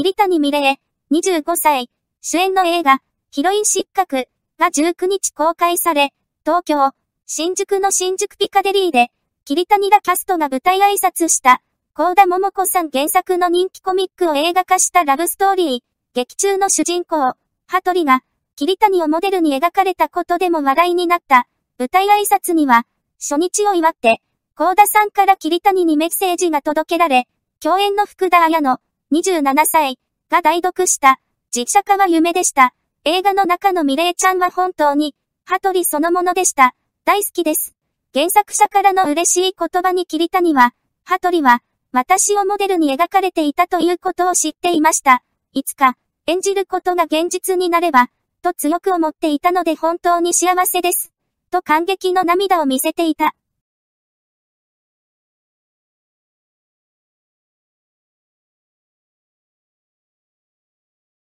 桐谷美玲、25歳、主演の映画、ヒロイン失格が19日公開され、東京、新宿の新宿ピカデリーで、桐谷がキャストが舞台挨拶した、高田桃子さん原作の人気コミックを映画化したラブストーリー、劇中の主人公、羽鳥が、桐谷をモデルに描かれたことでも話題になった、舞台挨拶には、初日を祝って、高田さんから桐谷にメッセージが届けられ、共演の福田綾乃、27歳、が代読した、実写化は夢でした。映画の中のミレイちゃんは本当に、羽鳥そのものでした。大好きです。原作者からの嬉しい言葉に桐谷は、羽鳥は、私をモデルに描かれていたということを知っていました。いつか、演じることが現実になれば、と強く思っていたので本当に幸せです。と感激の涙を見せていた。